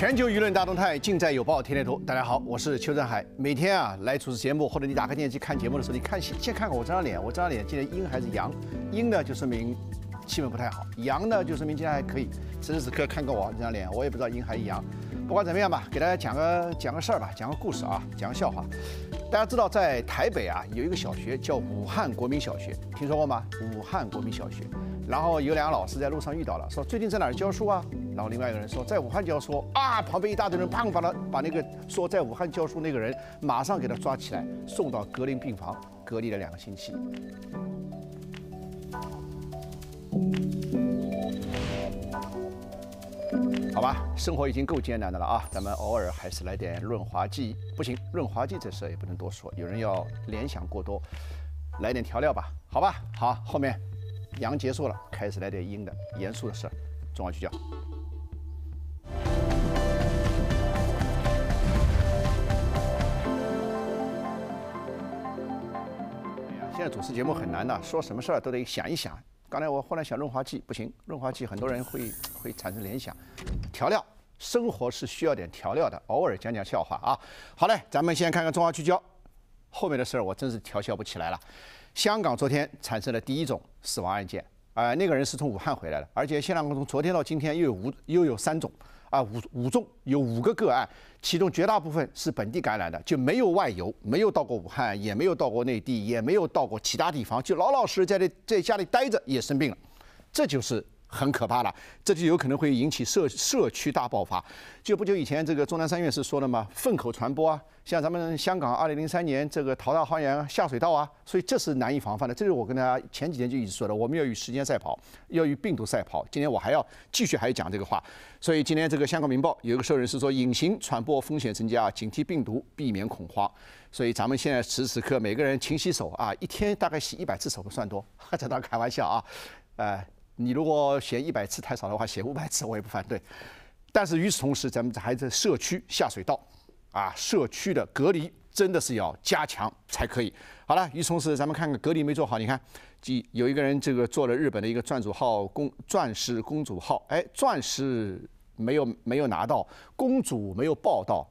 全球舆论大动态尽在有报天天图。大家好，我是邱振海。每天啊来主持节目，或者你打开电视机看节目的时候，你看先先看看我这张脸，我这张脸今天阴还是阳？阴呢就说明气氛不太好，阳呢就说明今天还可以。此时此刻看看我这张脸，我也不知道阴还是阳。不管怎么样吧，给大家讲个讲个事儿吧，讲个故事啊，讲个笑话。大家知道在台北啊有一个小学叫武汉国民小学，听说过吗？武汉国民小学。然后有两个老师在路上遇到了，说最近在哪儿教书啊？然后另外一个人说在武汉教书啊，旁边一大堆人，砰把他把那个说在武汉教书那个人马上给他抓起来，送到隔离病房隔离了两个星期。好吧，生活已经够艰难的了啊，咱们偶尔还是来点润滑剂。不行，润滑剂这事也不能多说，有人要联想过多，来点调料吧？好吧，好，后面。阳结束了，开始来点阴的，严肃的事儿，中华聚焦。哎呀，现在主持节目很难的，说什么事儿都得想一想。刚才我忽然想润滑剂不行，润滑剂很多人会 会产生联想，调料，生活是需要点调料的，偶尔讲讲笑话啊。好嘞，咱们先看看中华聚焦，后面的事儿我真是调笑不起来了。香港昨天产生了第一种死亡案件，啊，那个人是从武汉回来的，而且现在从昨天到今天又有五又有三种，啊五五种有五个个案，其中绝大部分是本地感染的，就没有外游，没有到过武汉，也没有到过内地，也没有到过其他地方，就老老实在这在家里待着也生病了，这就是。很可怕的，这就有可能会引起社社区大爆发。就不久以前，这个钟南山院士说了嘛，粪口传播啊，像咱们香港二零零三年这个淘大花园下水道啊，所以这是难以防范的。这是我跟大家前几天就一直说的，我们要与时间赛跑，要与病毒赛跑。今天我还要继续还要讲这个话。所以今天这个香港明报有一个社人是说，隐形传播风险增加，警惕病毒，避免恐慌。所以咱们现在时时刻每个人勤洗手啊，一天大概洗一百次手不算多，这当开玩笑啊，呃。你如果写一百次太少的话，写五百次我也不反对。但是与此同时，咱们还在社区下水道，啊，社区的隔离真的是要加强才可以。好了，与此同时，咱们看看隔离没做好。你看，有一个人这个做了日本的一个“钻主号”公钻石公主号，哎，钻石没有没有拿到，公主没有报到。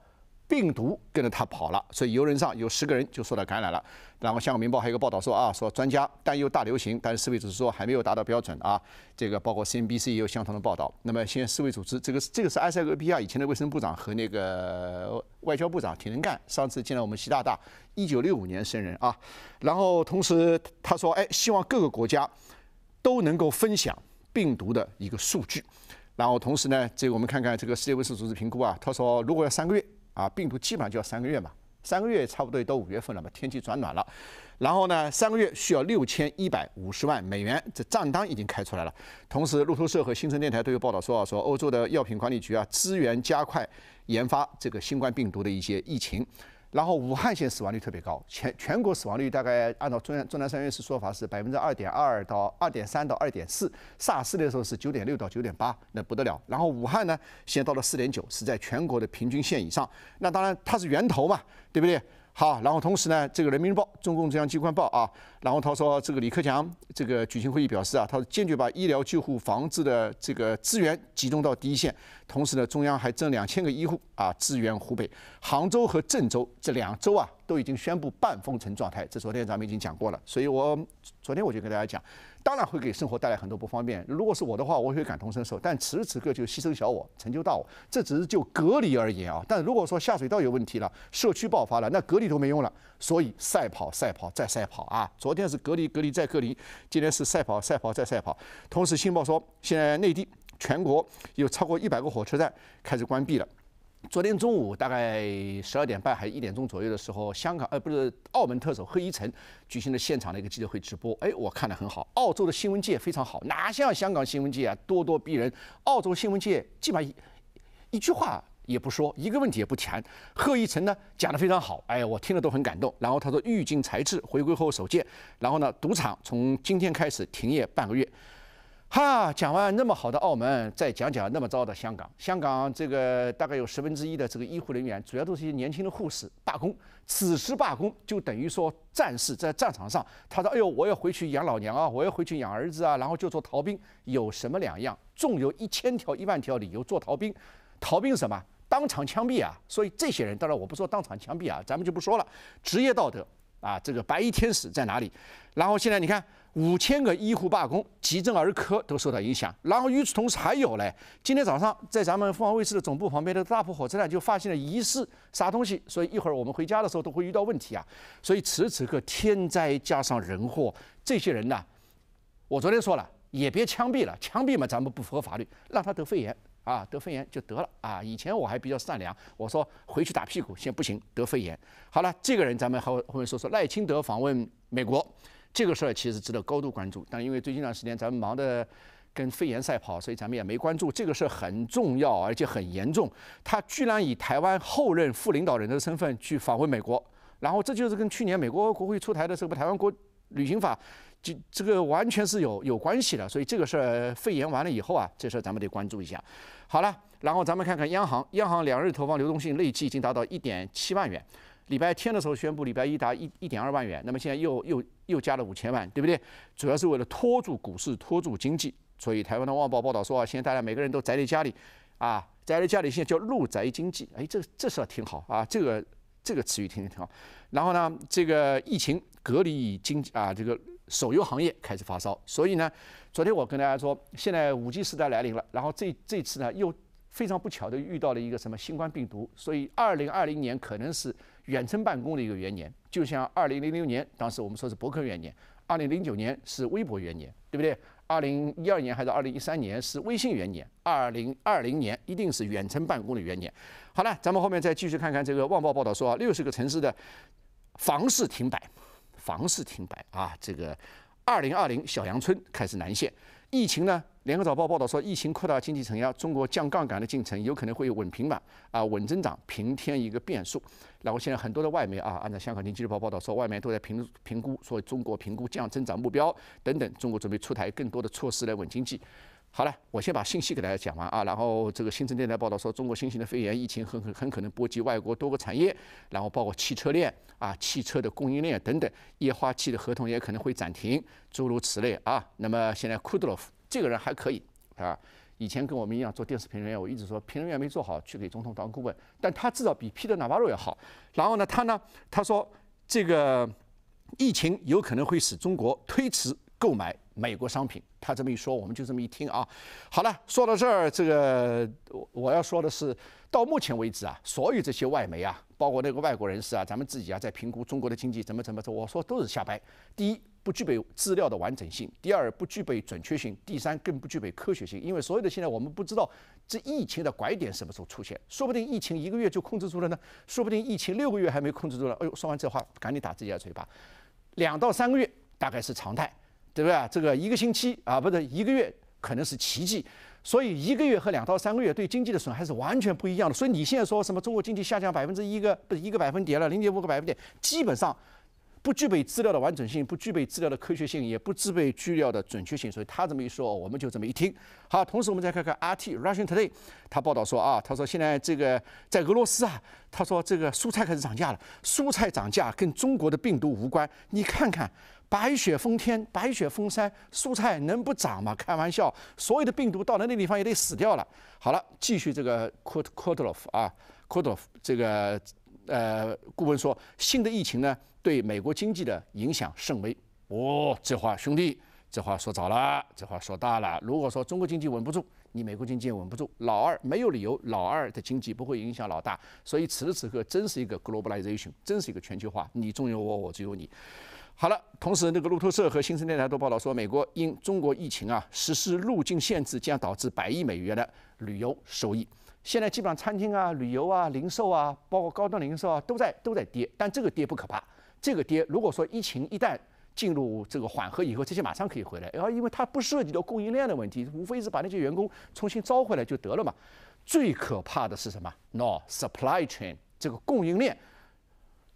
病毒跟着他跑了，所以游轮上有十个人就受到感染了。然后《香港明报》还有一个报道说啊，说专家担忧大流行，但是世卫组织说还没有达到标准啊。这个包括 CNBC 也有相同的报道。那么现在世卫组织这个这个是埃塞俄比亚以前的卫生部长和那个外交部长挺能干，上次见了我们习大大，一九六五年生人啊。然后同时他说，哎，希望各个国家都能够分享病毒的一个数据。然后同时呢，这我们看看这个世界卫生组织评估啊，他说如果要三个月。啊，病毒基本上就要三个月嘛，三个月差不多都五月份了嘛，天气转暖了，然后呢，三个月需要六千一百五十万美元，这账单已经开出来了。同时，路透社和新城电台都有报道说啊，说欧洲的药品管理局啊，支援加快研发这个新冠病毒的一些疫情。然后武汉县死亡率特别高，全全国死亡率大概按照中中南三院士说法是百分之二点二到二点三到二点四萨斯的时候是九点六到九点八，那不得了。然后武汉呢，现在到了四点九，是在全国的平均线以上。那当然它是源头嘛，对不对？好，然后同时呢，这个《人民日报》、中共中央机关报啊，然后他说，这个李克强这个举行会议表示啊，他坚决把医疗救护防治的这个资源集中到第一线。同时呢，中央还增两千个医护啊，支援湖北、杭州和郑州这两州啊，都已经宣布半封城状态。这昨天咱们已经讲过了，所以我昨天我就跟大家讲。当然会给生活带来很多不方便。如果是我的话，我会感同身受。但此时此刻，就牺牲小我，成就大我。这只是就隔离而言啊。但如果说下水道有问题了，社区爆发了，那隔离都没用了。所以赛跑，赛跑，再赛跑啊！昨天是隔离，隔离再隔离；今天是赛跑，赛跑再赛跑。同时，新报说，现在内地全国有超过一百个火车站开始关闭了。昨天中午大概十二点半还一点钟左右的时候，香港呃不是澳门特首贺一诚举行了现场的一个记者会直播，哎，我看了很好，澳洲的新闻界非常好，哪像香港新闻界啊，咄咄逼人，澳洲新闻界基本上一句话也不说，一个问题也不谈。贺一诚呢讲的非常好，哎，我听了都很感动。然后他说欲巾才智回归后首见，然后呢赌场从今天开始停业半个月。哈，讲完那么好的澳门，再讲讲那么糟的香港。香港这个大概有十分之一的这个医护人员，主要都是一些年轻的护士罢工。此时罢工就等于说战士在战场上，他说：“哎呦，我要回去养老娘啊，我要回去养儿子啊。”然后就说逃兵有什么两样？纵有一千条、一万条理由做逃兵，逃兵什么？当场枪毙啊！所以这些人，当然我不说当场枪毙啊，咱们就不说了。职业道德。啊，这个白衣天使在哪里？然后现在你看，五千个医护罢工，急诊儿科都受到影响。然后与此同时还有嘞，今天早上在咱们凤凰卫视的总部旁边的大埔火车站就发现了疑似啥东西，所以一会儿我们回家的时候都会遇到问题啊。所以此时此刻天灾加上人祸，这些人呢，我昨天说了，也别枪毙了，枪毙嘛咱们不符合法律，让他得肺炎。啊，得肺炎就得了啊！以前我还比较善良，我说回去打屁股，现在不行，得肺炎。好了，这个人咱们后后面说说。赖清德访问美国，这个事儿其实值得高度关注，但因为最近一段时间咱们忙的跟肺炎赛跑，所以咱们也没关注。这个事儿很重要，而且很严重。他居然以台湾后任副领导人的身份去访问美国，然后这就是跟去年美国国会出台的这个台湾国。旅行法，这这个完全是有有关系的，所以这个事儿肺炎完了以后啊，这事儿咱们得关注一下。好了，然后咱们看看央行，央行两日投放流动性累计已经达到一点七万元。礼拜天的时候宣布礼拜一达一一点二万元，那么现在又又又加了五千万，对不对？主要是为了拖住股市，拖住经济。所以台湾的《旺报》报道说啊，现在大家每个人都宅在家里，啊，宅在家里现在叫“入宅经济”，哎，这这事儿挺好啊，这个这个词语听听挺好。然后呢，这个疫情。隔离经经啊，这个手游行业开始发烧，所以呢，昨天我跟大家说，现在五 G 时代来临了，然后这这次呢又非常不巧的遇到了一个什么新冠病毒，所以二零二零年可能是远程办公的一个元年，就像二零零六年当时我们说是博客元年，二零零九年是微博元年，对不对？二零一二年还是二零一三年是微信元年，二零二零年一定是远程办公的元年。好了，咱们后面再继续看看这个旺报报道说，六十个城市的房市停摆。房市停摆啊，这个二零二零小阳春开始南线。疫情呢？联合早报报道说，疫情扩大经济承压，中国降杠杆的进程有可能会稳平稳啊，稳增长平添一个变数。然后现在很多的外媒啊，按照香港经济日报报道说，外媒都在评评估，说中国评估降增长目标等等，中国准备出台更多的措施来稳经济。好了，我先把信息给大家讲完啊，然后这个新城电台报道说，中国新型的肺炎疫情很很很可能波及外国多个产业，然后包括汽车链啊、汽车的供应链等等，液化气的合同也可能会暂停，诸如此类啊。那么现在库德罗夫这个人还可以啊，以前跟我们一样做电视评论员，我一直说评论员没做好去给总统当顾问，但他至少比皮特纳巴罗要好。然后呢，他呢他说这个疫情有可能会使中国推迟购买。美国商品，他这么一说，我们就这么一听啊。好了，说到这儿，这个我我要说的是，到目前为止啊，所有这些外媒啊，包括那个外国人士啊，咱们自己啊，在评估中国的经济怎么怎么着，我说都是瞎掰。第一，不具备资料的完整性；第二，不具备准确性；第三，更不具备科学性。因为所有的现在我们不知道这疫情的拐点什么时候出现，说不定疫情一个月就控制住了呢，说不定疫情六个月还没控制住了。哎呦，说完这话赶紧打自己的嘴巴，两到三个月大概是常态。对不对这个一个星期啊，不是一个月，可能是奇迹。所以一个月和两到三个月对经济的损害是完全不一样的。所以你现在说什么中国经济下降百分之一个，不是一个百分点了，零点五个百分点，基本上不具备资料的完整性，不具备资料的科学性，也不具备资料的准确性。所以他这么一说，我们就这么一听。好，同时我们再看看《RT Russian Today》，他报道说啊，他说现在这个在俄罗斯啊，他说这个蔬菜开始涨价了，蔬菜涨价跟中国的病毒无关。你看看。白雪封天，白雪封山，蔬菜能不长吗？开玩笑，所有的病毒到了那地方也得死掉了。好了，继续这个 Kud k u t r o v 啊，Kudrov 这个呃顾问说，新的疫情呢对美国经济的影响甚微。哦，这话兄弟，这话说早了，这话说大了。如果说中国经济稳不住，你美国经济也稳不住，老二没有理由，老二的经济不会影响老大。所以此时此刻，真是一个 globalization，真是一个全球化，你中有我，我中有你。好了，同时那个路透社和新生电台都报道说，美国因中国疫情啊实施入境限制，将导致百亿美元的旅游收益。现在基本上餐厅啊、旅游啊、零售啊，包括高端零售啊，都在都在跌。但这个跌不可怕，这个跌如果说疫情一旦进入这个缓和以后，这些马上可以回来，然后因为它不涉及到供应链的问题，无非是把那些员工重新招回来就得了嘛。最可怕的是什么？o s u p p l y chain 这个供应链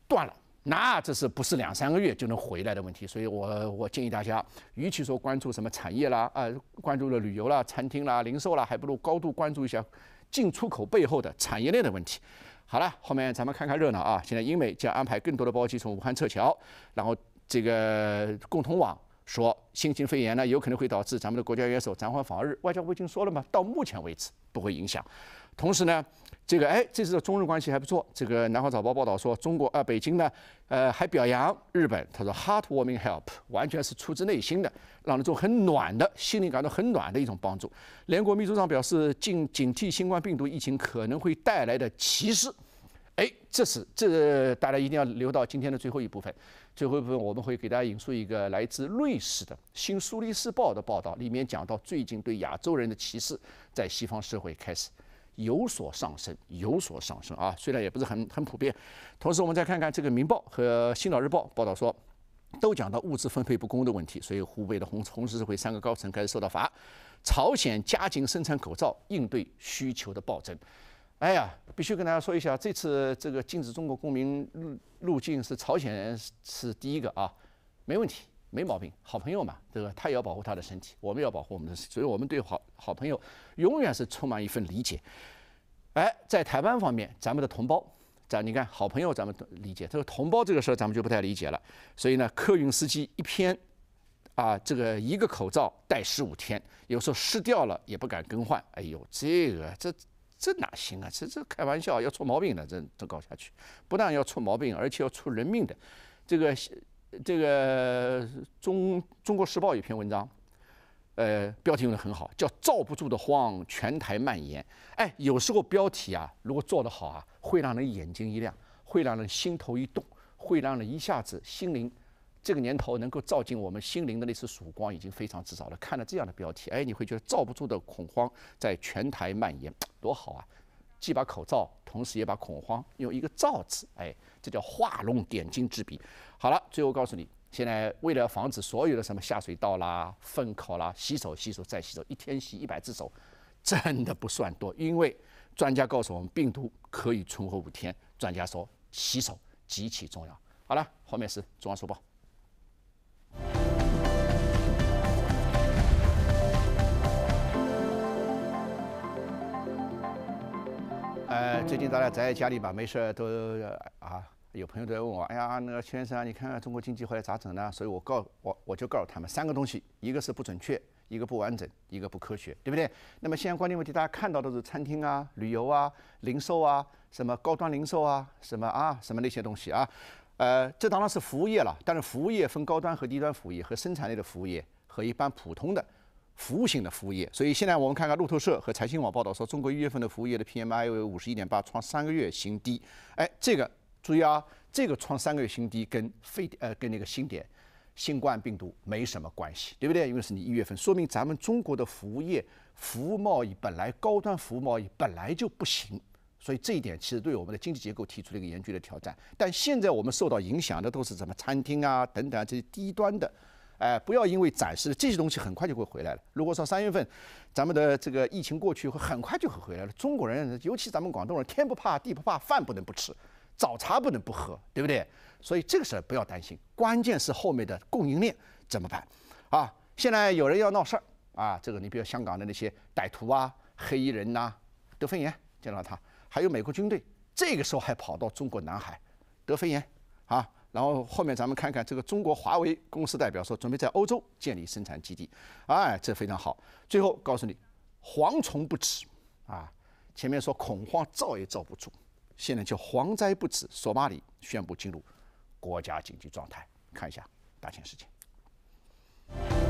断了。那这是不是两三个月就能回来的问题？所以，我我建议大家，与其说关注什么产业啦，啊，关注了旅游啦、餐厅啦、零售啦，还不如高度关注一下进出口背后的产业链的问题。好了，后面咱们看看热闹啊！现在英美将安排更多的包机从武汉撤侨，然后这个共同网。说新型肺炎呢有可能会导致咱们的国家元首暂缓访日，外交部已经说了嘛，到目前为止不会影响。同时呢，这个哎，这次的中日关系还不错。这个南方早报报道说，中国啊北京呢，呃还表扬日本，他说 heartwarming help，完全是出自内心的，让人做很暖的，心里感到很暖的一种帮助。联国秘书长表示，尽警惕新冠病毒疫情可能会带来的歧视。哎，这是这大家一定要留到今天的最后一部分。最后一部分我们会给大家引述一个来自瑞士的《新苏黎世报》的报道，里面讲到最近对亚洲人的歧视在西方社会开始有所上升，有所上升啊，虽然也不是很很普遍。同时，我们再看看这个《民报》和《新老日报》报道说，都讲到物质分配不公的问题。所以，湖北的红红十字会三个高层开始受到罚。朝鲜加紧生产口罩，应对需求的暴增。哎呀，必须跟大家说一下，这次这个禁止中国公民入入境是朝鲜人是第一个啊，没问题，没毛病，好朋友嘛，对吧？他也要保护他的身体，我们要保护我们的，身体，所以我们对好好朋友永远是充满一份理解。哎，在台湾方面，咱们的同胞，咱你看，好朋友咱们理解，这个同胞这个事儿咱们就不太理解了。所以呢，客运司机一篇，啊，这个一个口罩戴十五天，有时候湿掉了也不敢更换，哎呦，这个这。这哪行啊？这这开玩笑，要出毛病的，这这搞下去，不但要出毛病，而且要出人命的。这个这个中中国时报有篇文章，呃，标题用得很好，叫“罩不住的慌，全台蔓延”。哎，有时候标题啊，如果做得好啊，会让人眼睛一亮，会让人心头一动，会让人一下子心灵。这个年头能够照进我们心灵的那次曙光已经非常之少了。看了这样的标题，哎，你会觉得罩不住的恐慌在全台蔓延，多好啊！既把口罩，同时也把恐慌用一个“罩”字，哎，这叫画龙点睛之笔。好了，最后告诉你，现在为了防止所有的什么下水道啦、粪口啦、洗手、洗手再洗手，一天洗一百次手，真的不算多，因为专家告诉我们，病毒可以存活五天。专家说，洗手极其重要。好了，后面是《中央书报》。最近大家宅在家里吧，没事都啊，有朋友都在问我，哎呀，那个先生，你看中国经济后来咋整呢？所以我告我我就告诉他们三个东西，一个是不准确，一个不完整，一个不科学，对不对？那么现在关键问题，大家看到的是餐厅啊、旅游啊、零售啊、什么高端零售啊、什么啊、什么那些东西啊，呃，这当然是服务业了，但是服务业分高端和低端服务业和生产类的服务业和一般普通的。服务性的服务业，所以现在我们看看路透社和财新网报道说，中国一月份的服务业的 PMI 为五十一点八，创三个月新低。哎，这个注意啊，这个创三个月新低跟非呃跟那个新点新冠病毒没什么关系，对不对？因为是你一月份，说明咱们中国的服务业、服务贸易本来高端服务贸易本来就不行，所以这一点其实对我们的经济结构提出了一个严峻的挑战。但现在我们受到影响的都是什么餐厅啊等等这些低端的。哎，不要因为暂时这些东西很快就会回来了。如果说三月份，咱们的这个疫情过去会很快就会回来了。中国人，尤其咱们广东人，天不怕地不怕，饭不能不吃，早茶不能不喝，对不对？所以这个事儿不要担心，关键是后面的供应链怎么办？啊，现在有人要闹事儿啊，这个你比如香港的那些歹徒啊、黑衣人呐，德肺炎见到他，还有美国军队，这个时候还跑到中国南海，德肺炎啊。然后后面咱们看看这个中国华为公司代表说准备在欧洲建立生产基地，哎，这非常好。最后告诉你，蝗虫不止啊，前面说恐慌造也造不住，现在叫蝗灾不止。索马里宣布进入国家紧急状态，看一下大千世界。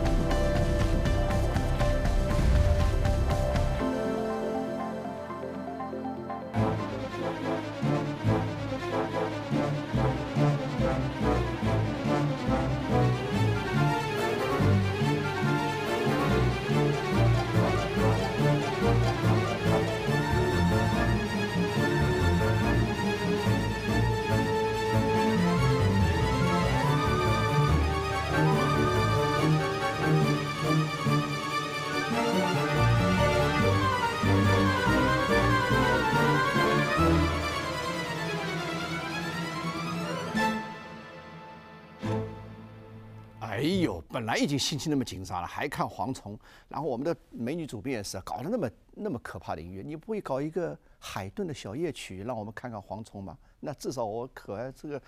本来已经心情那么紧张了，还看蝗虫，然后我们的美女主编也是，搞得那么那么可怕的音乐，你不会搞一个海顿的小夜曲，让我们看看蝗虫吗？那至少我可爱这个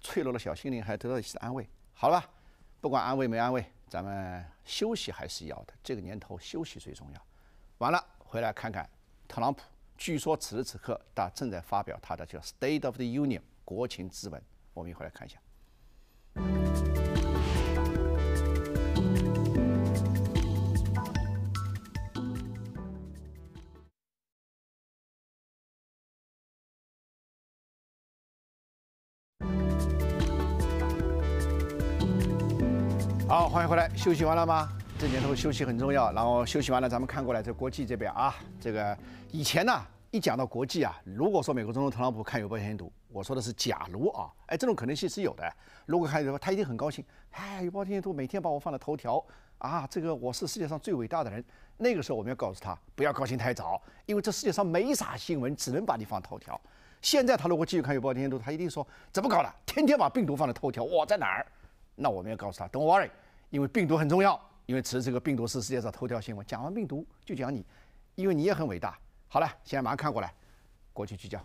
脆弱的小心灵还得到一些安慰，好了，不管安慰没安慰，咱们休息还是要的，这个年头休息最重要。完了，回来看看特朗普，据说此时此刻他正在发表他的叫 State of the Union 国情之文，我们一会来看一下。欢迎回来休息完了吗？这年头休息很重要。然后休息完了，咱们看过来，在国际这边啊，这个以前呢，一讲到国际啊，如果说美国总统特朗普看有报天毒，我说的是假如啊，哎，这种可能性是有的。如果看的话，他一定很高兴。哎，有报天毒每天把我放在头条啊，这个我是世界上最伟大的人。那个时候我们要告诉他不要高兴太早，因为这世界上没啥新闻，只能把你放头条。现在他如果继续看有报天毒，他一定说怎么搞的，天天把病毒放在头条，我在哪儿？那我们要告诉他，Don't worry。因为病毒很重要，因为其实这个病毒是世界上头条新闻。讲完病毒就讲你，因为你也很伟大。好了，现在马上看过来，国际聚焦。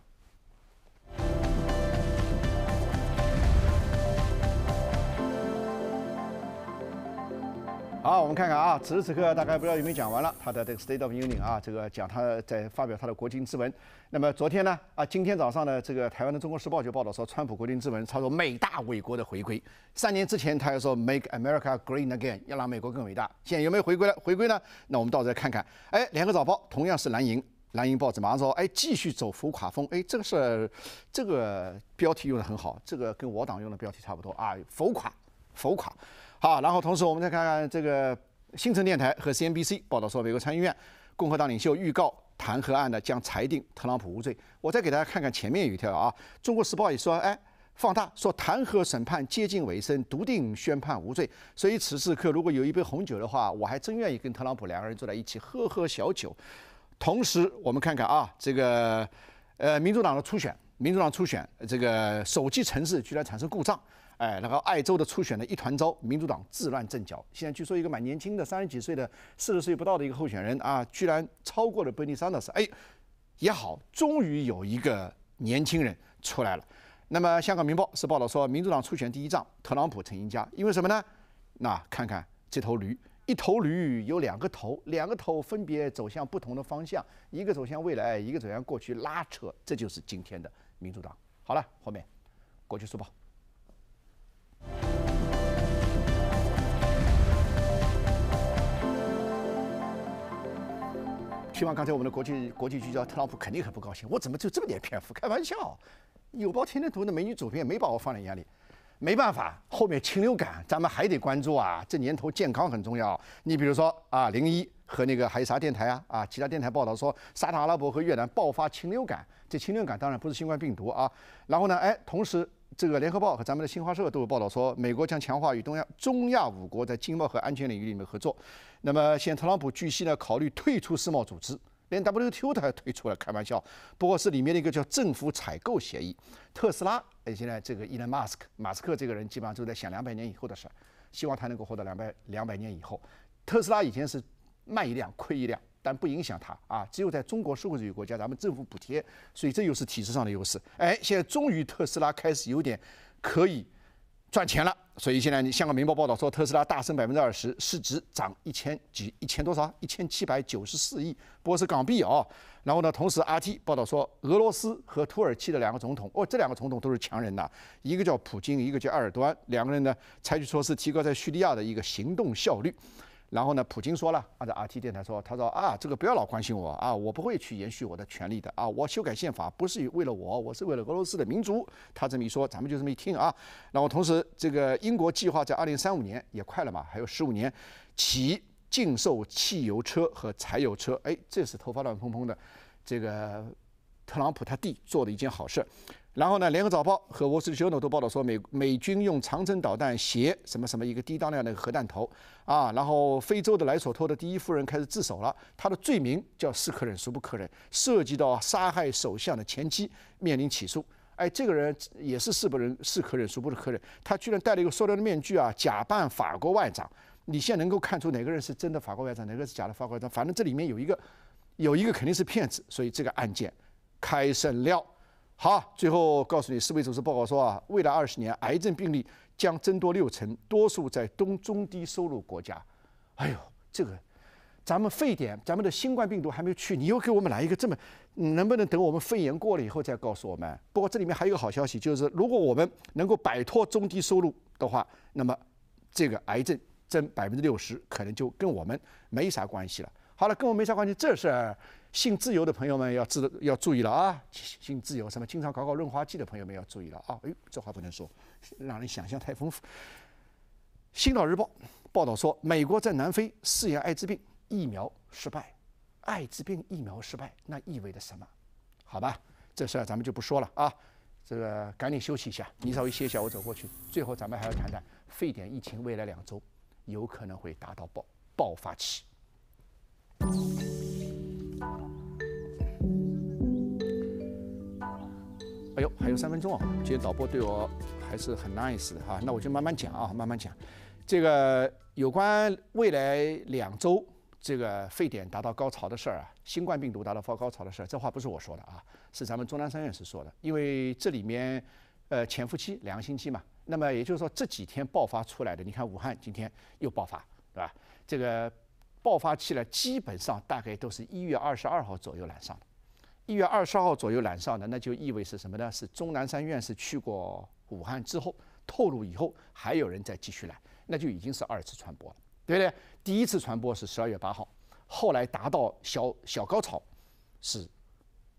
好，我们看看啊，此时此刻大概不知道有没有讲完了他的这个 State of Union 啊，这个讲他在发表他的国情之文。那么昨天呢，啊，今天早上呢，这个台湾的《中国时报》就报道说，川普国情之文他说美大伟国的回归。三年之前，他又说 Make America Great Again，要让美国更伟大。现在有没有回归了？回归呢？那我们到候再看看。哎，两个早报同样是蓝营，蓝营报纸马上说，哎，继续走浮垮风。哎，这个是这个标题用的很好，这个跟我党用的标题差不多啊，浮垮，浮垮。好，然后同时我们再看看这个新城电台和 CNBC 报道说，美国参议院共和党领袖预告弹劾案呢将裁定特朗普无罪。我再给大家看看前面有一条啊，《中国时报》也说，哎，放大说弹劾审判接近尾声，笃定宣判无罪。所以此时此刻，如果有一杯红酒的话，我还真愿意跟特朗普两个人坐在一起喝喝小酒。同时，我们看看啊，这个呃，民主党的初选，民主党初选，这个手机城市居然产生故障。哎，那个爱州的初选呢一团糟，民主党自乱阵脚。现在据说一个蛮年轻的，三十几岁的，四十岁不到的一个候选人啊，居然超过了贝尼桑德斯。哎，也好，终于有一个年轻人出来了。那么香港《明报》是报道说，民主党初选第一仗，特朗普成赢家。因为什么呢？那看看这头驴，一头驴有两个头，两个头分别走向不同的方向，一个走向未来，一个走向过去拉扯。这就是今天的民主党。好了，后面，过去说报。希望刚才我们的国际国际聚焦特朗普肯定很不高兴，我怎么就这么点篇幅？开玩笑，有包天天读的美女主编没把我放在眼里，没办法，后面禽流感咱们还得关注啊，这年头健康很重要。你比如说啊，零一和那个还有啥电台啊啊，其他电台报道说沙特阿拉伯和越南爆发禽流感，这禽流感当然不是新冠病毒啊。然后呢，哎，同时。这个《联合报》和咱们的新华社都有报道说，美国将强化与东亚、中亚五国在经贸和安全领域里面合作。那么，现特朗普据悉呢，考虑退出世贸组织，连 WTO 他还退出了，开玩笑。不过，是里面的一个叫政府采购协议。特斯拉以现在这个伊隆马斯克，马斯克这个人基本上都在想两百年以后的事儿，希望他能够活到两百两百年以后。特斯拉以前是卖一辆亏一辆。但不影响它啊，只有在中国社会主义国家，咱们政府补贴，所以这又是体制上的优势。哎，现在终于特斯拉开始有点可以赚钱了，所以现在你香港明报报道说特斯拉大升百分之二十，市值涨一千几一千多少，一千七百九十四亿，不是港币哦。然后呢，同时 RT 报道说俄罗斯和土耳其的两个总统，哦，这两个总统都是强人呐，一个叫普京，一个叫埃尔多安，两个人呢采取措施提高在叙利亚的一个行动效率。然后呢？普京说了，按照 RT 电台说，他说啊，这个不要老关心我啊，我不会去延续我的权利的啊，我修改宪法不是为了我，我是为了俄罗斯的民族。他这么一说，咱们就这么一听啊。然后同时，这个英国计划在二零三五年也快了嘛，还有十五年，其禁售汽油车和柴油车。哎，这是头发乱蓬蓬的，这个特朗普他弟做的一件好事。然后呢？联合早报和《Journal 都报道说，美美军用长征导弹携什么什么一个低当量的核弹头啊。然后，非洲的莱索托的第一夫人开始自首了，他的罪名叫“是可忍，孰不可忍”，涉及到杀害首相的前妻，面临起诉。哎，这个人也是“是不忍，是可忍，孰不可忍”？他居然戴了一个塑料的面具啊，假扮法国外长。你现在能够看出哪个人是真的法国外长，哪个是假的法国外长？反正这里面有一个，有一个肯定是骗子。所以这个案件开审了。好，最后告诉你，世卫组织报告说啊，未来二十年癌症病例将增多六成，多数在东中低收入国家。哎呦，这个，咱们沸点，咱们的新冠病毒还没去，你又给我们来一个这么，能不能等我们肺炎过了以后再告诉我们？不过这里面还有个好消息，就是如果我们能够摆脱中低收入的话，那么这个癌症增百分之六十，可能就跟我们没啥关系了。好了，跟我没啥关系，这事儿。性自由的朋友们要知要注意了啊！性自由什么？经常搞搞润滑剂的朋友们要注意了啊！哎，这话不能说，让人想象太丰富。《新老日报》报道说，美国在南非试验艾滋病疫苗失败，艾滋病疫苗失败，那意味着什么？好吧，这事儿咱们就不说了啊。这个赶紧休息一下，你稍微歇一下，我走过去。最后，咱们还要谈谈，沸点疫情未来两周有可能会达到爆爆发期。哎呦，还有三分钟啊！今天导播对我还是很 nice 的哈，那我就慢慢讲啊，慢慢讲。这个有关未来两周这个沸点达到高潮的事儿啊，新冠病毒达到高高潮的事儿，这话不是我说的啊，是咱们钟南山院士说的。因为这里面，呃，潜伏期两个星期嘛，那么也就是说这几天爆发出来的，你看武汉今天又爆发，对吧？这个爆发期呢，基本上大概都是一月二十二号左右来上的。一月二十号左右染上的，那就意味是什么呢？是钟南山院士去过武汉之后透露以后，还有人在继续染，那就已经是二次传播了，对不对？第一次传播是十二月八号，后来达到小小高潮是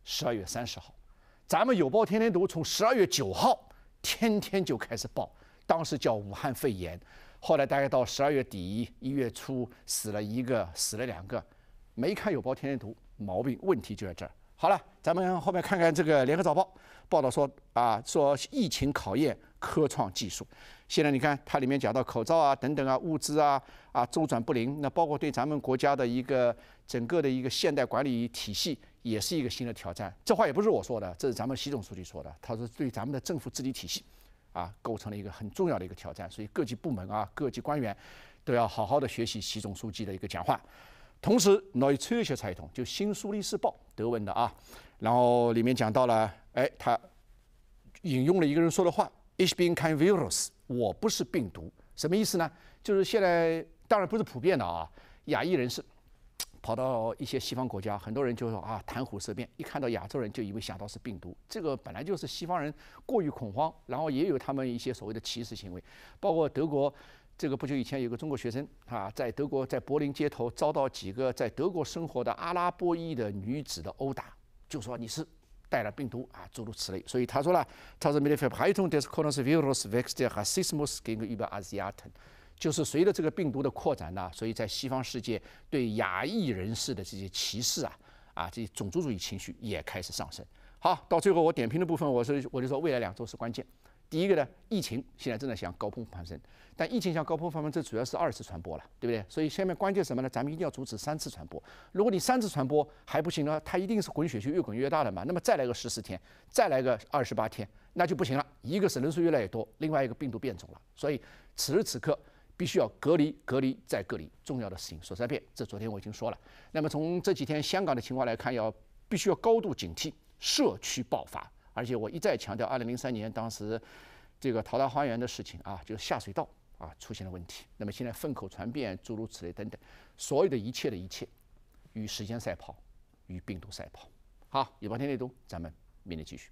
十二月三十号。咱们有报天天读，从十二月九号天天就开始报，当时叫武汉肺炎，后来大概到十二月底一月初死了一个，死了两个，没看有报天天读，毛病问题就在这儿。好了，咱们后面看看这个《联合早报》报道说啊，说疫情考验科创技术。现在你看它里面讲到口罩啊、等等啊、物资啊啊周转不灵，那包括对咱们国家的一个整个的一个现代管理体系，也是一个新的挑战。这话也不是我说的，这是咱们习总书记说的。他说对咱们的政府治理体系，啊构成了一个很重要的一个挑战。所以各级部门啊、各级官员，都要好好的学习习总书记的一个讲话。同时，noise u 学财通就《新苏黎世报》德文的啊，然后里面讲到了，哎，他引用了一个人说的话：“Ich bin kein Virus，我不是病毒。”什么意思呢？就是现在当然不是普遍的啊，亚裔人士跑到一些西方国家，很多人就说啊，谈虎色变，一看到亚洲人就以为想到是病毒。这个本来就是西方人过于恐慌，然后也有他们一些所谓的歧视行为，包括德国。这个不久以前有个中国学生啊，在德国在柏林街头遭到几个在德国生活的阿拉伯裔的女子的殴打，就说你是带了病毒啊，诸如此类。所以他说了，他说 m i l i f r o a t o n this o n a virus v e x e d n e 和 x e m i s g i n g you a z y t e n 就是随着这个病毒的扩展呢，所以在西方世界对亚裔人士的这些歧视啊啊，这些种族主义情绪也开始上升。好，到最后我点评的部分，我说我就说未来两周是关键。第一个呢，疫情现在正在向高峰攀升，但疫情向高峰攀升，这主要是二次传播了，对不对？所以下面关键什么呢？咱们一定要阻止三次传播。如果你三次传播还不行呢，它一定是滚雪球越滚越大的嘛。那么再来个十四天，再来个二十八天，那就不行了。一个是人数越来越多，另外一个病毒变种了。所以此时此刻必须要隔离，隔离再隔离。重要的事情说三遍，这昨天我已经说了。那么从这几天香港的情况来看，要必须要高度警惕社区爆发。而且我一再强调，二零零三年当时，这个桃大花园的事情啊，就是下水道啊出现了问题。那么现在粪口传遍，诸如此类等等，所有的一切的一切，与时间赛跑，与病毒赛跑。好，礼拜天内读，咱们明天继续。